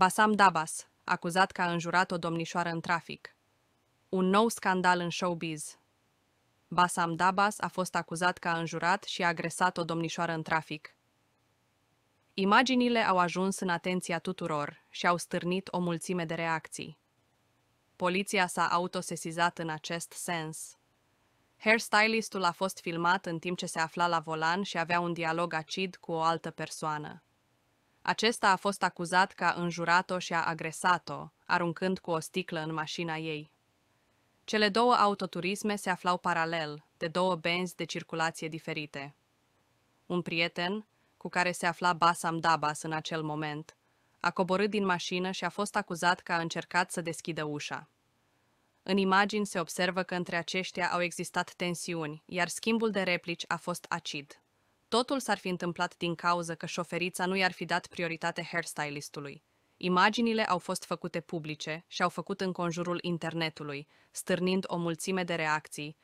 Basam Dabas, acuzat că a înjurat o domnișoară în trafic. Un nou scandal în showbiz. Basam Dabas a fost acuzat că a înjurat și a agresat o domnișoară în trafic. Imaginile au ajuns în atenția tuturor și au stârnit o mulțime de reacții. Poliția s-a autosesizat în acest sens. Hairstylistul a fost filmat în timp ce se afla la volan și avea un dialog acid cu o altă persoană. Acesta a fost acuzat că a înjurat-o și a agresat-o, aruncând cu o sticlă în mașina ei. Cele două autoturisme se aflau paralel, de două benzi de circulație diferite. Un prieten, cu care se afla Basam Dabas în acel moment, a coborât din mașină și a fost acuzat că a încercat să deschidă ușa. În imagini se observă că între aceștia au existat tensiuni, iar schimbul de replici a fost acid. Totul s-ar fi întâmplat din cauza că șoferița nu i-ar fi dat prioritate hairstylistului. Imaginile au fost făcute publice și au făcut în conjurul internetului, stârnind o mulțime de reacții,